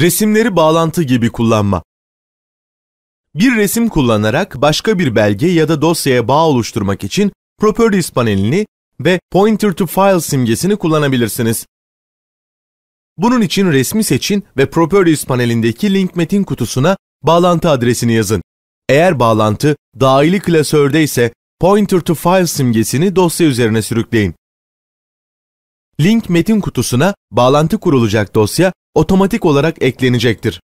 Resimleri bağlantı gibi kullanma. Bir resim kullanarak başka bir belge ya da dosyaya bağ oluşturmak için Properties panelini ve Pointer to File simgesini kullanabilirsiniz. Bunun için resmi seçin ve Properties panelindeki link metin kutusuna bağlantı adresini yazın. Eğer bağlantı dahili klasörde ise Pointer to File simgesini dosya üzerine sürükleyin. Link metin kutusuna bağlantı kurulacak dosya otomatik olarak eklenecektir.